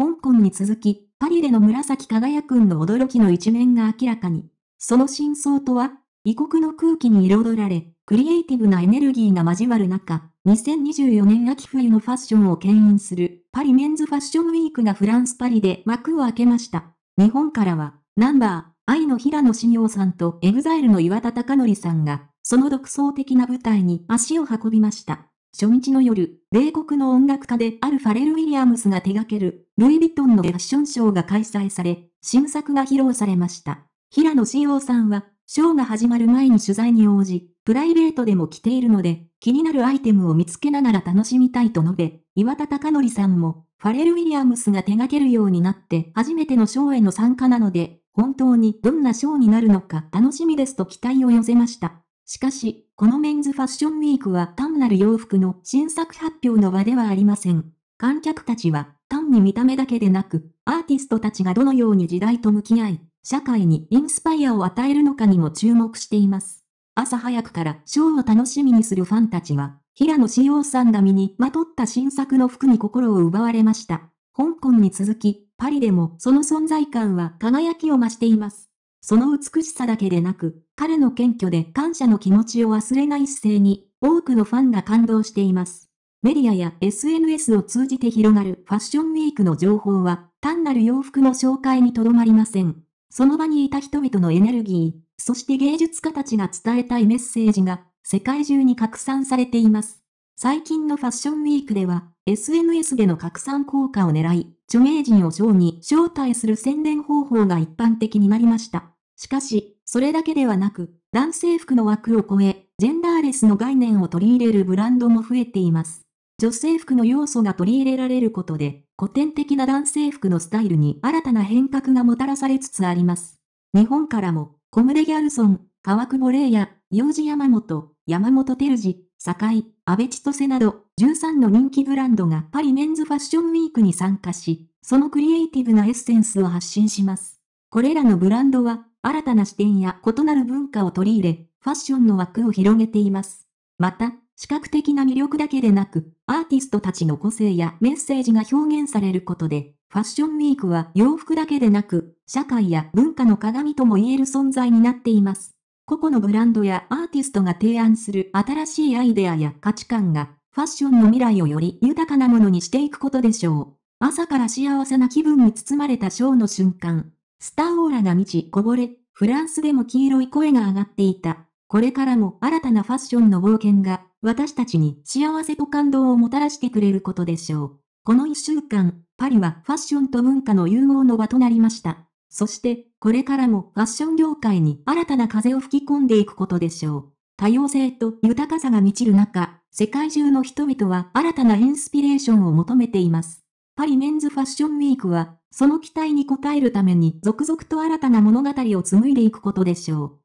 香港に続き、パリでの紫輝くんの驚きの一面が明らかに。その真相とは、異国の空気に彩られ、クリエイティブなエネルギーが交わる中、2024年秋冬のファッションを牽引するパリメンズファッションウィークがフランスパリで幕を開けました。日本からは、ナンバー、愛の平野志陽さんとエグザイルの岩田貴則さんが、その独創的な舞台に足を運びました。初日の夜、米国の音楽家であるファレル・ウィリアムスが手掛ける、ルイ・ヴィトンのファッションショーが開催され、新作が披露されました。平野志陽さんは、ショーが始まる前に取材に応じ、プライベートでも着ているので、気になるアイテムを見つけながら楽しみたいと述べ、岩田隆則さんも、ファレル・ウィリアムスが手掛けるようになって初めてのショーへの参加なので、本当にどんなショーになるのか楽しみですと期待を寄せました。しかし、このメンズファッションウィークは単なる洋服の新作発表の場ではありません。観客たちは単に見た目だけでなく、アーティストたちがどのように時代と向き合い、社会にインスパイアを与えるのかにも注目しています。朝早くからショーを楽しみにするファンたちは、平野紫耀さんが身にまとった新作の服に心を奪われました。香港に続き、パリでもその存在感は輝きを増しています。その美しさだけでなく、彼の謙虚で感謝の気持ちを忘れない姿勢に、多くのファンが感動しています。メディアや SNS を通じて広がるファッションウィークの情報は、単なる洋服の紹介にとどまりません。その場にいた人々のエネルギー、そして芸術家たちが伝えたいメッセージが、世界中に拡散されています。最近のファッションウィークでは、SNS での拡散効果を狙い、著名人をショーに招待する宣伝方法が一般的になりました。しかし、それだけではなく、男性服の枠を超え、ジェンダーレスの概念を取り入れるブランドも増えています。女性服の要素が取り入れられることで、古典的な男性服のスタイルに新たな変革がもたらされつつあります。日本からも、コムデギャルソン、川久保玲也、幼児山本、山本照次、堺、安倍千歳など13の人気ブランドがパリメンズファッションウィークに参加し、そのクリエイティブなエッセンスを発信します。これらのブランドは新たな視点や異なる文化を取り入れ、ファッションの枠を広げています。また、視覚的な魅力だけでなく、アーティストたちの個性やメッセージが表現されることで、ファッションウィークは洋服だけでなく、社会や文化の鏡とも言える存在になっています。個々のブランドやアーティストが提案する新しいアイデアや価値観が、ファッションの未来をより豊かなものにしていくことでしょう。朝から幸せな気分に包まれたショーの瞬間、スターオーラが満ちこぼれ、フランスでも黄色い声が上がっていた。これからも新たなファッションの冒険が、私たちに幸せと感動をもたらしてくれることでしょう。この一週間、パリはファッションと文化の融合の場となりました。そして、これからもファッション業界に新たな風を吹き込んでいくことでしょう。多様性と豊かさが満ちる中、世界中の人々は新たなインスピレーションを求めています。パリメンズファッションウィークは、その期待に応えるために続々と新たな物語を紡いでいくことでしょう。